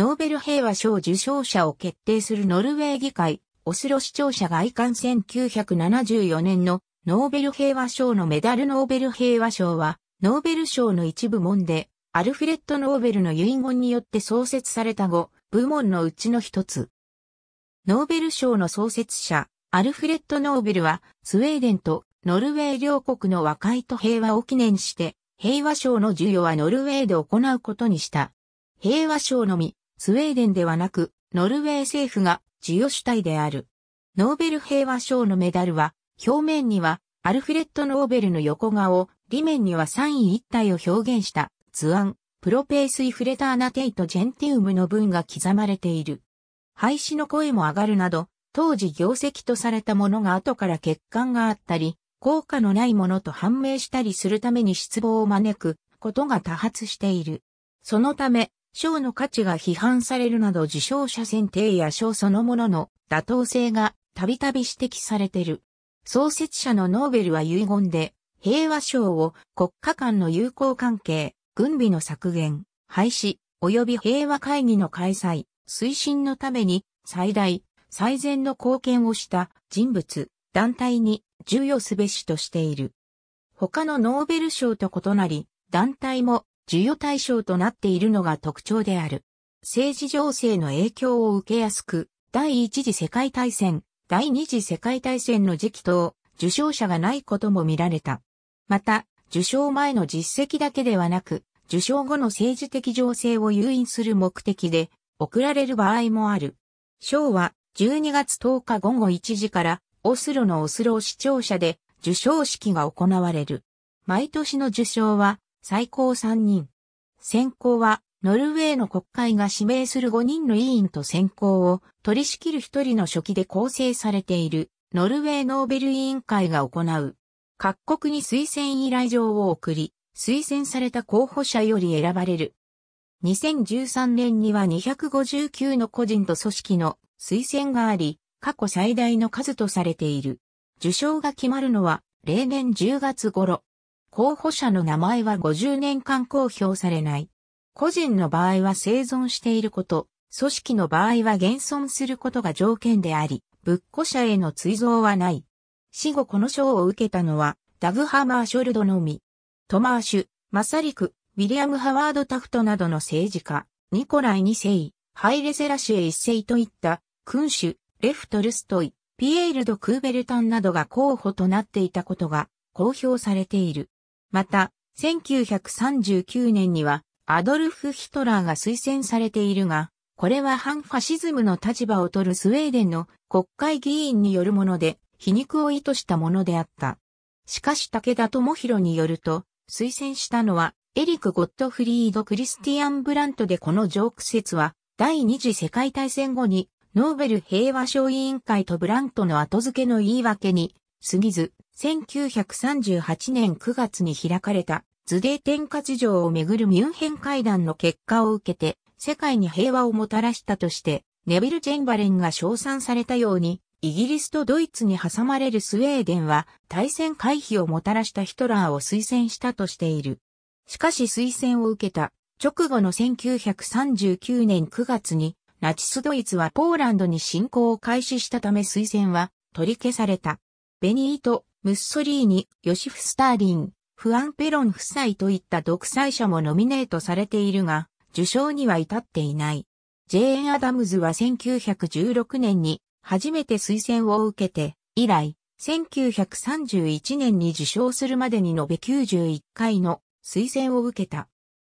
ノーベル平和賞受賞者を決定するノルウェー議会、オスロ市庁舎外観1974年のノーベル平和賞のメダルノーベル平和賞は、ノーベル賞の一部門で、アルフレッド・ノーベルの遺言によって創設された後、部門のうちの一つ。ノーベル賞の創設者、アルフレッド・ノーベルは、スウェーデンとノルウェー両国の和解と平和を記念して、平和賞の授与はノルウェーで行うことにした。平和賞のみ、スウェーデンではなく、ノルウェー政府が授与主体である。ノーベル平和賞のメダルは、表面にはアルフレッド・ノーベルの横顔、裏面には三位一体を表現した図案、プロペース・イフレターナ・テイト・ジェンティウムの文が刻まれている。廃止の声も上がるなど、当時業績とされたものが後から欠陥があったり、効果のないものと判明したりするために失望を招くことが多発している。そのため、賞の価値が批判されるなど受賞者選定や賞そのものの妥当性がたびたび指摘されている。創設者のノーベルは遺言で、平和賞を国家間の友好関係、軍備の削減、廃止、及び平和会議の開催、推進のために最大、最善の貢献をした人物、団体に授与すべしとしている。他のノーベル賞と異なり、団体も授与対象となっているのが特徴である。政治情勢の影響を受けやすく、第一次世界大戦、第二次世界大戦の時期等、受賞者がないことも見られた。また、受賞前の実績だけではなく、受賞後の政治的情勢を誘引する目的で、送られる場合もある。賞は、12月10日午後1時から、オスロのオスロ市庁舎で、受賞式が行われる。毎年の受賞は、最高3人。選考は、ノルウェーの国会が指名する5人の委員と選考を取り仕切る1人の書記で構成されている、ノルウェーノーベル委員会が行う。各国に推薦依頼状を送り、推薦された候補者より選ばれる。2013年には259の個人と組織の推薦があり、過去最大の数とされている。受賞が決まるのは例年10月頃。候補者の名前は50年間公表されない。個人の場合は生存していること、組織の場合は現存することが条件であり、仏庫者への追贈はない。死後この賞を受けたのは、ダグ・ハマーショルドのみ。トマーシュ、マサリク、ウィリアム・ハワード・タフトなどの政治家、ニコライ2世、ハイレセラシエ1世といった、君主、レフト・ルストイ、ピエール・ド・クーベルタンなどが候補となっていたことが公表されている。また、1939年にはアドルフ・ヒトラーが推薦されているが、これは反ファシズムの立場を取るスウェーデンの国会議員によるもので、皮肉を意図したものであった。しかし武田智弘によると、推薦したのはエリク・ゴットフリード・クリスティアン・ブラントでこのジョーク説は、第二次世界大戦後にノーベル平和賞委員会とブラントの後付けの言い訳に過ぎず、1938年9月に開かれたズデーテン活場をめぐるミュンヘン会談の結果を受けて、世界に平和をもたらしたとして、ネビル・ジェンバレンが称賛されたように、イギリスとドイツに挟まれるスウェーデンは、対戦回避をもたらしたヒトラーを推薦したとしている。しかし推薦を受けた、直後の1939年9月に、ナチスドイツはポーランドに侵攻を開始したため推薦は取り消された。ベニート・ムッソリーニ、ヨシフ・スターリン、フアン・ペロン夫妻といった独裁者もノミネートされているが、受賞には至っていない。ジェーン・アダムズは1916年に初めて推薦を受けて、以来、1931年に受賞するまでに延べ91回の推薦を受けた。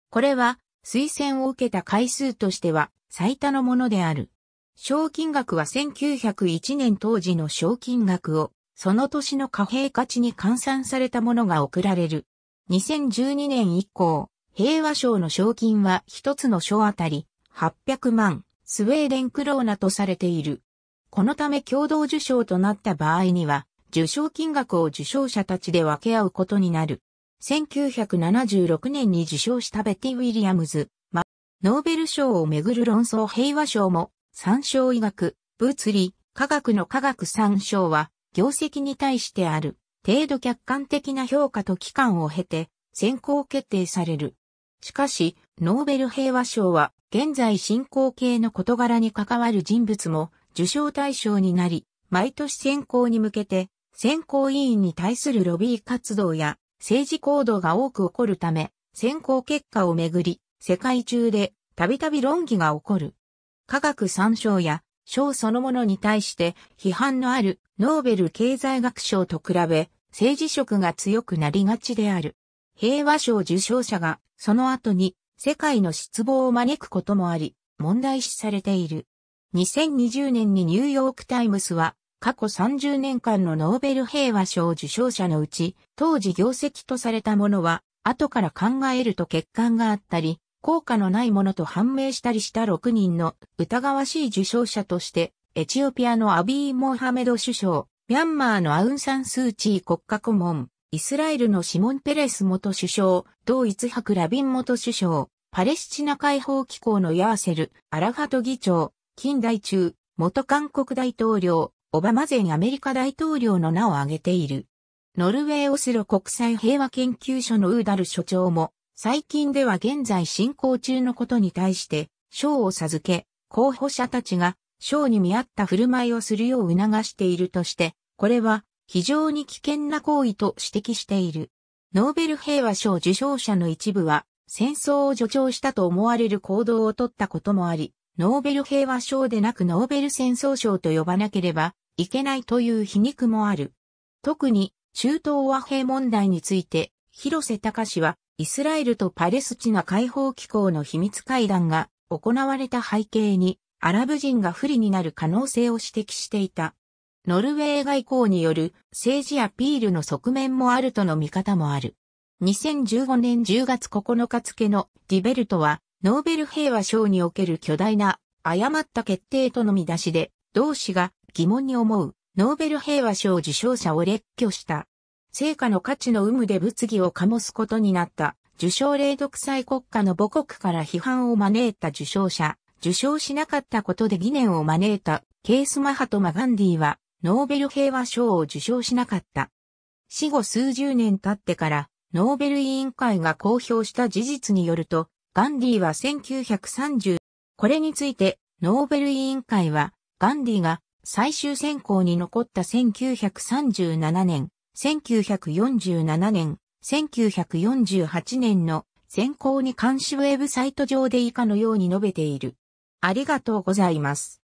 これは、推薦を受けた回数としては最多のものである。賞金額は1901年当時の賞金額をその年の貨幣価値に換算されたものが贈られる。2012年以降、平和賞の賞金は一つの賞あたり800万スウェーデンクローナとされている。このため共同受賞となった場合には、受賞金額を受賞者たちで分け合うことになる。1976年に受賞したベティ・ウィリアムズ、ま、ノーベル賞をめぐる論争平和賞も、参照医学、物理、科学の科学参照は、業績に対してある程度客観的な評価と期間を経て選考決定される。しかし、ノーベル平和賞は現在進行形の事柄に関わる人物も受賞対象になり、毎年選考に向けて選考委員に対するロビー活動や政治行動が多く起こるため、選考結果をめぐり、世界中でたびたび論議が起こる。科学参照や賞そのものに対して批判のあるノーベル経済学賞と比べ政治色が強くなりがちである。平和賞受賞者がその後に世界の失望を招くこともあり問題視されている。2020年にニューヨークタイムスは過去30年間のノーベル平和賞受賞者のうち当時業績とされたものは後から考えると欠陥があったり効果のないものと判明したりした6人の疑わしい受賞者として、エチオピアのアビー・モハメド首相、ミャンマーのアウン・サン・スー・チー国家顧問、イスラエルのシモン・ペレス元首相、同一博ラビン元首相、パレスチナ解放機構のヤーセル、アラファト議長、近代中、元韓国大統領、オバマ前アメリカ大統領の名を挙げている。ノルウェーオスロ国際平和研究所のウーダル所長も最近では現在進行中のことに対して賞を授け、候補者たちが賞に見合った振る舞いをするよう促しているとして、これは非常に危険な行為と指摘している。ノーベル平和賞受賞者の一部は戦争を助長したと思われる行動をとったこともあり、ノーベル平和賞でなくノーベル戦争賞と呼ばなければいけないという皮肉もある。特に中東和平問題について、広瀬隆はイスラエルとパレスチナ解放機構の秘密会談が行われた背景に、アラブ人が不利になる可能性を指摘していた。ノルウェー外交による政治アピールの側面もあるとの見方もある。2015年10月9日付のディベルトは、ノーベル平和賞における巨大な誤った決定との見出しで、同氏が疑問に思うノーベル平和賞受賞者を列挙した。成果の価値の有無で物議を醸すことになった、受賞例独裁国家の母国から批判を招いた受賞者、受賞しなかったことで疑念を招いた、ケースマハトマガンディは、ノーベル平和賞を受賞しなかった。死後数十年経ってから、ノーベル委員会が公表した事実によると、ガンディは1930、これについて、ノーベル委員会は、ガンディが最終選考に残った1937年、1947年、1948年の選考に関しウェブサイト上で以下のように述べている。ありがとうございます。